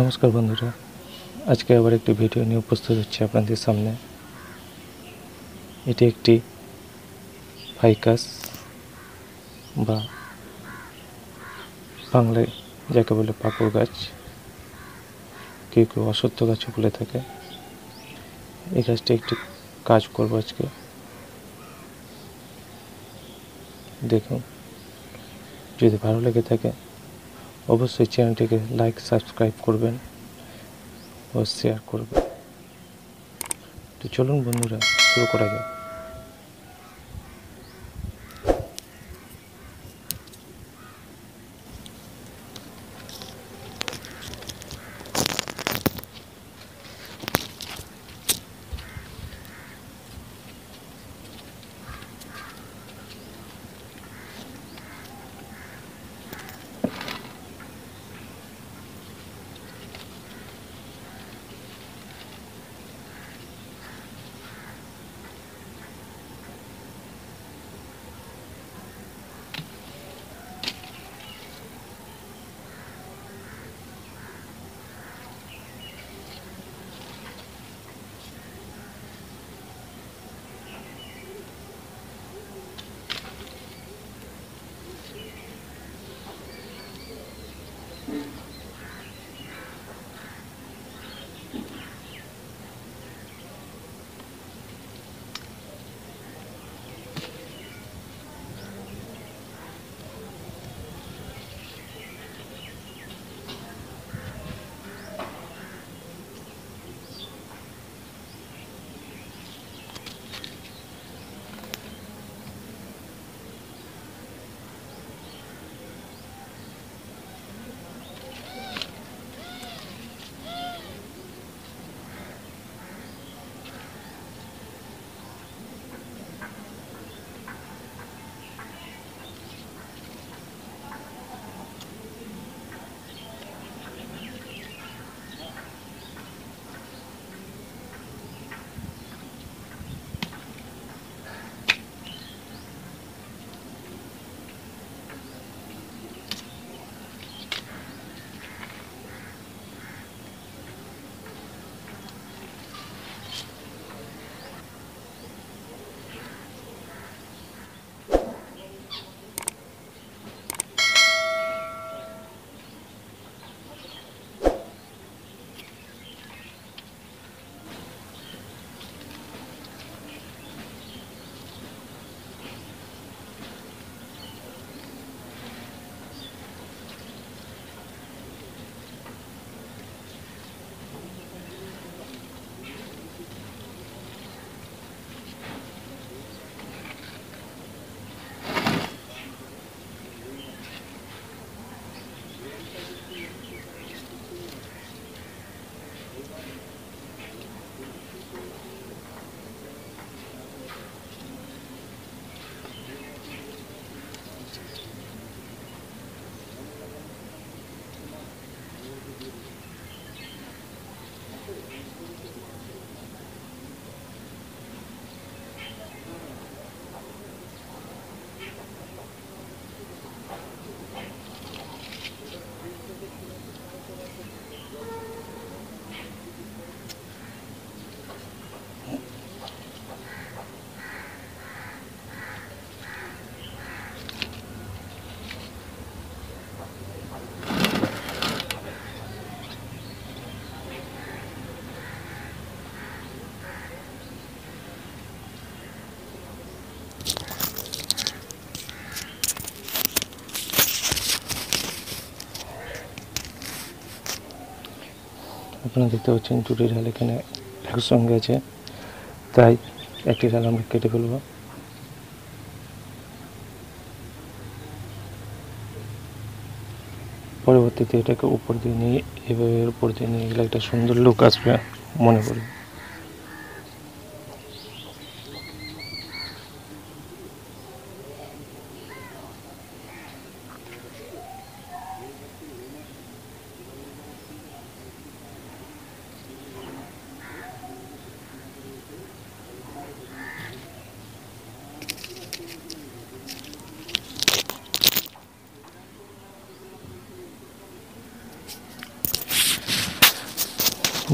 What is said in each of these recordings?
নমস্কার বন্ধুরা আজকে আবার একটি ভিডিও নিয়ে উপস্থিত হচ্ছে আপনাদের সামনে এটি একটি ফাইকাস বা বাংলায় যাকে বলে পাকুড় গাছ কেউ কেউ অসত্য গাছও বলে থাকে এই গাছটি একটি কাজ করবো আজকে দেখুন যদি ভালো লেগে থাকে অবশ্যই চ্যানেলটিকে লাইক সাবস্ক্রাইব করবেন ও শেয়ার করবেন তো চলুন বন্ধুরা শুরু করা যাক আপনারা দেখতে পাচ্ছেন দুটি ঢাল এখানে একসঙ্গে আছে তাই একটি ঢাল আমরা কেটে ফেলব পরবর্তীতে এটাকে উপর দিয়ে নিয়ে এভাবে উপর দিয়ে নিয়ে গেলে একটা সুন্দর লুক আসবে মনে করি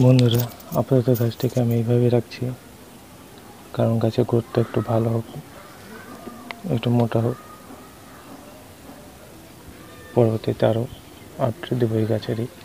বন্ধুরা আপাতত গাছটিকে আমি এইভাবেই রাখছি কারণ গাছের গ্রোথটা একটু ভালো হোক একটু মোটা হোক পরবর্তীতে আরও আপডেট দেবো এই গাছেরই